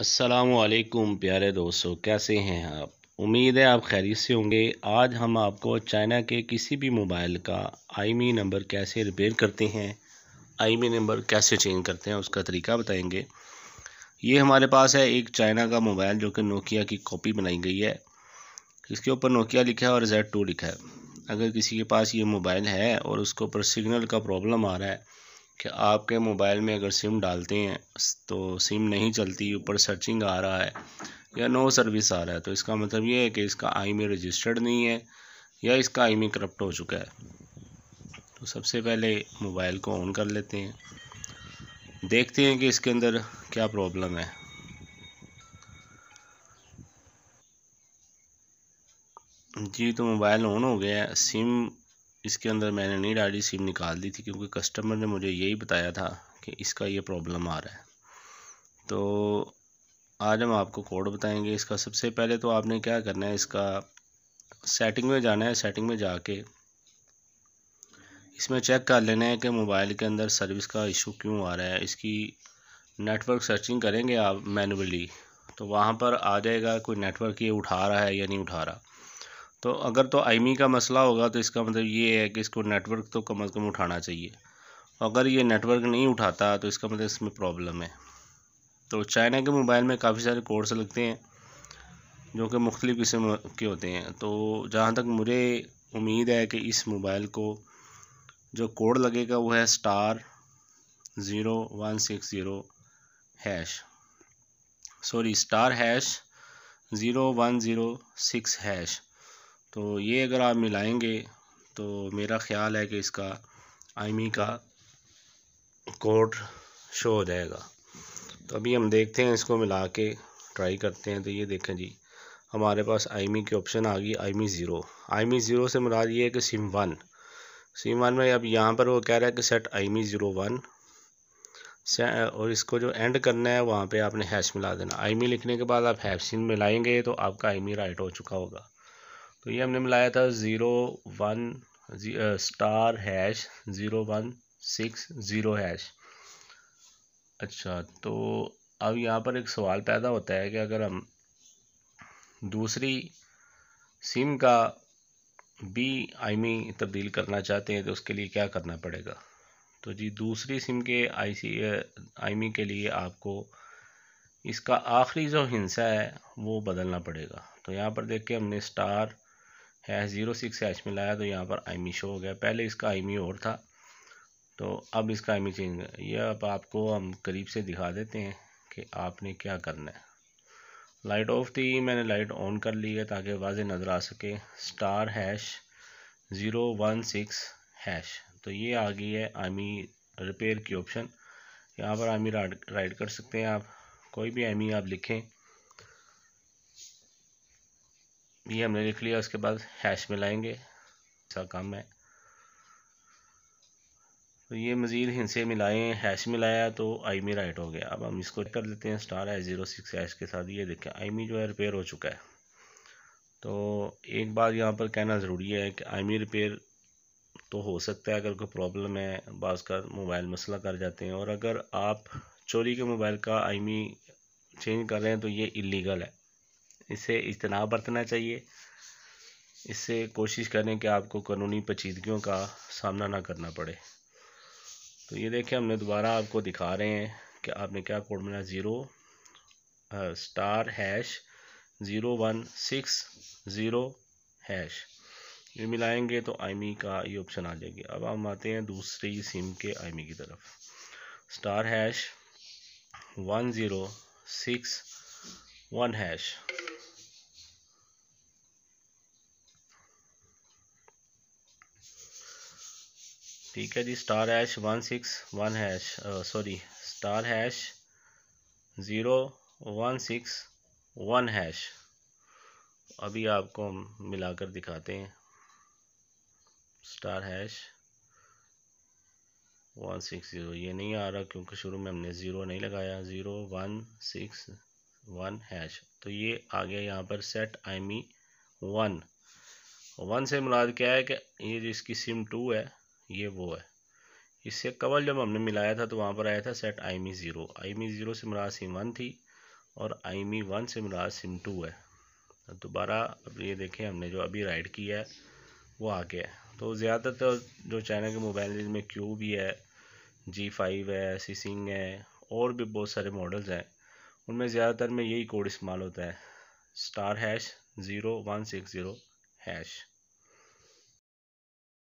असलकुम प्यारे दोस्तों कैसे हैं आप उम्मीद है आप खैरियत से होंगे आज हम आपको चाइना के किसी भी मोबाइल का मी e नंबर कैसे रिपेयर करते हैं मी e नंबर कैसे चेंज करते हैं उसका तरीका बताएंगे ये हमारे पास है एक चाइना का मोबाइल जो कि नोकिया की कॉपी बनाई गई है इसके ऊपर नोकिया लिखा है और जेड टू लिखा है अगर किसी के पास ये मोबाइल है और उसके ऊपर सिग्नल का प्रॉब्लम आ रहा है कि आपके मोबाइल में अगर सिम डालते हैं तो सिम नहीं चलती ऊपर सर्चिंग आ रहा है या नो सर्विस आ रहा है तो इसका मतलब ये है कि इसका आई में रजिस्टर्ड नहीं है या इसका आई में करप्ट हो चुका है तो सबसे पहले मोबाइल को ऑन कर लेते हैं देखते हैं कि इसके अंदर क्या प्रॉब्लम है जी तो मोबाइल ऑन हो गया है सिम इसके अंदर मैंने नहीं डाली सिम निकाल दी थी क्योंकि कस्टमर ने मुझे यही बताया था कि इसका ये प्रॉब्लम आ रहा है तो आज हम आपको कोड बताएंगे इसका सबसे पहले तो आपने क्या करना है इसका सेटिंग में जाना है सेटिंग में जाके इसमें चेक कर लेना है कि मोबाइल के अंदर सर्विस का इशू क्यों आ रहा है इसकी नेटवर्क सर्चिंग करेंगे आप मैनुअली तो वहाँ पर आ जाएगा कोई नेटवर्क ये उठा रहा है या नहीं उठा रहा तो अगर तो आईमी का मसला होगा तो इसका मतलब ये है कि इसको नेटवर्क तो कम अज़ कम उठाना चाहिए अगर ये नेटवर्क नहीं उठाता तो इसका मतलब इसमें प्रॉब्लम है तो चाइना के मोबाइल में काफ़ी सारे कोर्स लगते हैं जो कि मुख्तु किस्म के होते हैं तो जहाँ तक मुझे उम्मीद है कि इस मोबाइल को जो कोड लगेगा वो है star zero one six zero hash sorry star hash zero one zero six hash तो ये अगर आप मिलाएंगे तो मेरा ख्याल है कि इसका आईमी का कोड शो हो जाएगा तो अभी हम देखते हैं इसको मिला के ट्राई करते हैं तो ये देखें जी हमारे पास आईमी की ऑप्शन आ गई आईमी ज़ीरो आईमी ज़ीरो से मिला ये है कि सिम वन सिम वन में अब यहाँ पर वो कह रहा है कि सेट आईमी ज़ीरो वन और इसको जो एंड करना है वहाँ पे आपने हैश मिला देना आईमी लिखने के बाद आप हैश मिलाएंगे तो आपका आईमी राइट हो चुका होगा तो ये हमने मिलाया था zero one star hash zero one six zero hash अच्छा तो अब यहाँ पर एक सवाल पैदा होता है कि अगर हम दूसरी सिम का बी आईमी e तब्दील करना चाहते हैं तो उसके लिए क्या करना पड़ेगा तो जी दूसरी सिम के आई सी आईमी के लिए आपको इसका आखिरी जो हिंसा है वो बदलना पड़ेगा तो यहाँ पर देख के हमने star hash zero six hash में लाया तो यहाँ पर आईमी शो e हो गया पहले इसका आईमी e और था तो अब इसका आईमी चेंज e ये अब आपको हम करीब से दिखा देते हैं कि आपने क्या करना है लाइट ऑफ थी मैंने लाइट ऑन कर ली है ताकि वाज नज़र आ सके star hash zero one six hash तो ये आ गई है आईमी रिपेयर की ऑप्शन यहाँ पर आईमी राइड कर सकते हैं आप कोई भी आईमी आप लिखें ये हमने लिख लिया उसके बाद हैश में लाएंगे ऐसा काम है तो ये मज़ीद हिंसे मिलाएं हैश मिलाया तो आई मी राइट हो गया अब हम इसको कर लेते हैं स्टार है ज़ीरो सिक्स हैश के साथ ये देखें आई मी जो है रिपेयर हो चुका है तो एक बात यहाँ पर कहना ज़रूरी है कि आई मी रिपेयर तो हो सकता है अगर कोई प्रॉब्लम है बाज़ का मोबाइल मसला कर जाते हैं और अगर आप चोरी के मोबाइल का आई मी चेंज कर रहे हैं तो ये इलीगल है इससे इजतनाब बरतना चाहिए इससे कोशिश करें कि आपको कानूनी पचीदगियों का सामना ना करना पड़े तो ये देखें हमने दोबारा आपको दिखा रहे हैं कि आपने क्या कोड मिला zero star hash zero one six zero hash ये मिलाएंगे तो आईमी का ये ऑप्शन आ जाएगी अब हम आते हैं दूसरी सिम के आईमी की तरफ star hash one zero six one hash ठीक है जी star hash one six one hash sorry star hash zero one six one hash अभी आपको हम मिलाकर दिखाते हैं star hash one six zero ये नहीं आ रहा क्योंकि शुरू में हमने ज़ीरो नहीं लगाया zero one six one hash तो ये आ गया यहाँ पर set IMEI one one से मुराद क्या है कि ये जो इसकी सिम टू है ये वो है इससे कबल जब हमने मिलाया था तो वहाँ पर आया था set IMEI zero IMEI zero से मराज सिम वन थी और आई मी वन से मराज सिम टू है दोबारा अब ये देखें हमने जो अभी राइड किया है वो आ गया है तो ज़्यादातर जो चाइना के मोबाइल में क्यू भी है जी फाइव है सीसिंग है और भी बहुत सारे मॉडल्स हैं उनमें ज़्यादातर में यही कोड इस्तेमाल होता है star hash zero one six zero hash